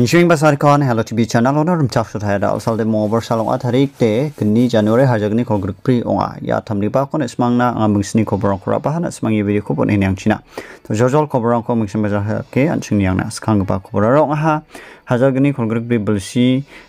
Nishing basar kon hello tv channel on rum chap shot hada sal de mover salong atharik te kni january hajagni ko group pri onga ya thamni ba kon smangna ang bungsni ko borong kora ba hana smang yebi ko bon enyang china to jojol ko borong ko mungshin bazar ke anching yang na skang ba ko borong ha hajagni ko group pri bulsi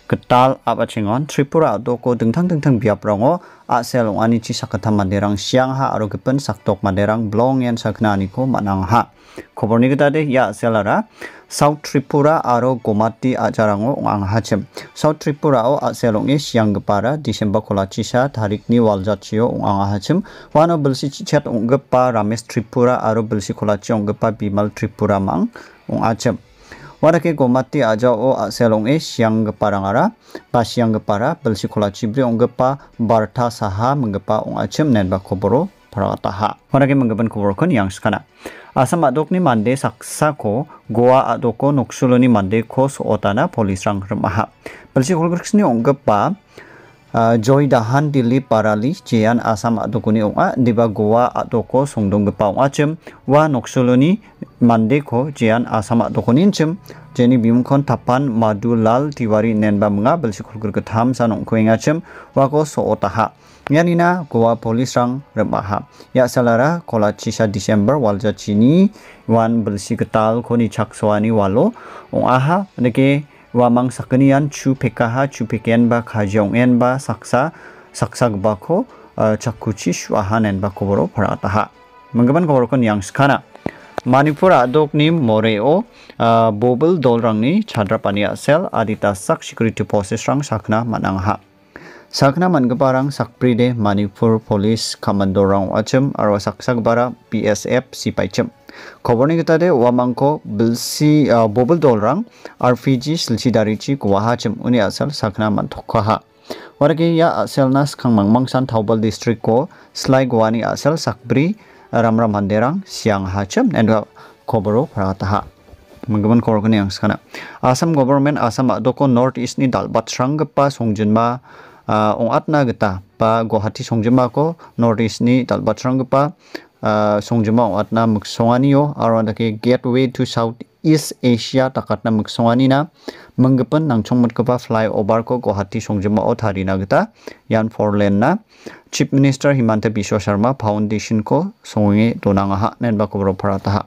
ketal ap achingon tripura do ko dengthang dengthang biap rongo asel ong ani chi sakata manderang siang ha aro gepen saktok manderang blong yan sakna ani ko manang ha khobor ni de ya selara south tripura aro gomati acarang ong ang ha chem south tripura o asel ong siang gepara disember kola chi sa tarik ni Walja jat chi ong ang ha chem wano belsi chi chat ong rames tripura aro bulsi kola chi ong gepa bimal tripura mang ong a chem warake gomati aja o aselong e siang geparangara ba siang gepara belsikola cibri bar barta saha menggepa ong acem nen ba koboro parataha warake menggepan koborokon yang sekana Asam ni mande saksako Goa adoko ni mande ko suotana polisrang remaha. Belsikolgriksni onggepa Uh, joy dahan dili parali jian asam adokuni onga diba goa adoko songdong gepa onga cem wa noksoloni Mandeko jian asamak cem jeni bimkon tapan madu lal tiwari nenba menga belsikul gergetham sanong kuengachim wako sootaha nyanina goa polis rang remaha ya salara kola cisa desember walja chini wan getal koni chakswani walo ong aha neke wamang sakenian chu pekaha chu peken ba khajong en ba saksa saksak bako eh, chakuchi shuahan en ba koboro pharataha manggaban koborkon yang skana Manipur आदोगनी ओ बोबल दोलरंगनी छद्रापानी सेल आदिता सक security फोर्सेसरंग सकना मनाहा सकना मनगबारंग सकप्रीदे मणिपुर पुलिस कमांडो रंग अचम और सकसकबारा पी एस एफ सिपाहीचम खबर ने कहता है वामांको बिल्सी बोबल दोलरंग आर पी जी सिलसीदारीची गुवाहाचम उन्हें असल सकना मनथोखा वरकि या असल न सखमंगमंग सान थाउबल डिस्ट्रिक्ट को स्लाई गुवानी असल सकब्री ramram handerang siang hacham endwa koboro Prataha. mangman khobor yang skana asam government asam adoko north east ni dalbat sranggpa songjinma uh, ong atna geta pa gohati songjinma ko north east ni dalbat sranggpa uh, songjinma ong atna muksongani yo arwanda ke gateway to south East Asia takatna muksongani na manggepen nangchongmat fly flyover ko Guwahati songjinma o na geta yan four na chief minister Himanta Biswa Sarma फाउंडेशन को सोंगे दोनांगा नेनबा कोबरो फराता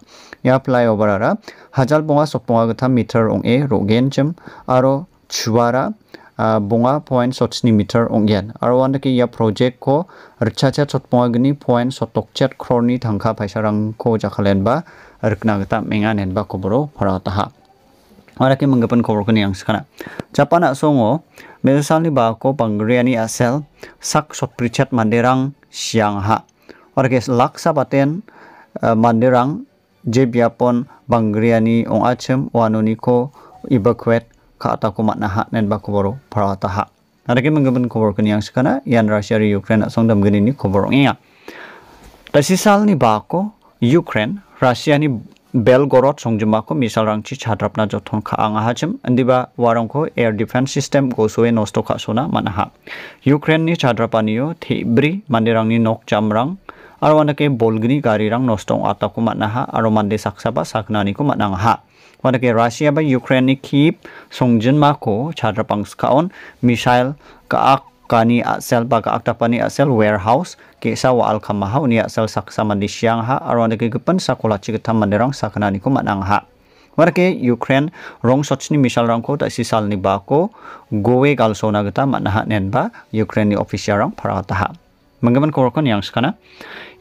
या fly over आ हजाल बोंगा सपोंगा गथा मीटर ओंगे रोगेन चम आरो छुवारा बोंगा पॉइंट सोचनि मीटर ओंगेन आरो वन के या प्रोजेक्ट को रचाचा छतपोंगा गनि पॉइंट सतोकचत क्रोनि थांखा पैसा रंग को जाखलेनबा रखना गता मेंगा नेनबा कोबरो फराता Araki menggapan korokun yang sekarang. Japana songo, mesalni bako panggriani asel, sak sot prichat manderang siang ha. Araki laksa paten eh, manderang jebiapon panggriani ong acem wanuniko ibakwet ka ataku makna ha nen bako boro parata ha. Araki menggapan korokun yang sekarang, yan Rusia di Ukraine song dam gini koroknya. Dasisal ni bako Ukraine, Rusia ni belgorod songjumako misalrangchi chadrapna jothon kha anga hachim andiba warangko air defense system gosue nosto kha sona manaha ukraine ni chadrapaniyo thibri manirangni nok jamrang aro anake bolgni garirang nostong ataku manaha aro mande saksaba saknani ko manangha wanake russia ba ukraine ni kip songjin mako chadrapang skaon missile ka ak kani aksel baga akta pani aksel warehouse ke sawa al kamaha uni aksel saksa mandi siang ha arwan de kegepen sakola cikitam manderang sakana niku manang ha warke Ukraine rong sochni misal rangko ta sisal ni bako gowe gal sona geta manaha nen ba Ukraine ni official rang parata ha mengemen korokon yang sekana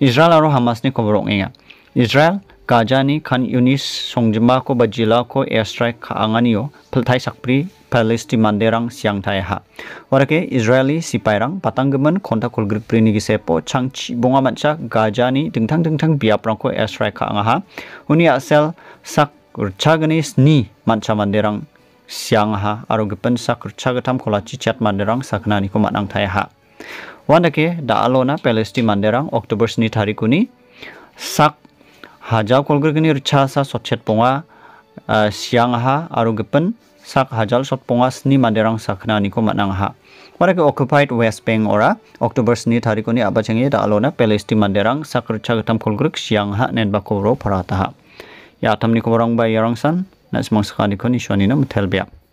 Israel aro Hamas ni koborong inga Israel Gaza ni kan Yunis Songjima ko bajila ko airstrike ka anganiyo pelthai sakpri Palestine manderang siang taiha. Warake Israeli sipairang gemen kontak kulgrit prini gisepo ni bonga tang gajani tang biar biaprangko airstrike ka angaha. Uni asel sak urchagani ni manca manderang siang ha aro gepen sak urchagatam kolaci chat manderang saknani ko matang Ha. Wandake da alona manderang Oktober hari kuni sak hajau kolgregani urchasa sotchet ponga eh, siang ha aro sak hajal shot pongas ni maderang sakna niko ha Mereka occupied West Bank ora Oktober sini tariko ni abachangi da alona Palestine manderang sakrcha gatam kolgruk siang ha nen bakoro ha ya atam niko rang ba yarang san na semang sakani ko ni shoni na mutelbia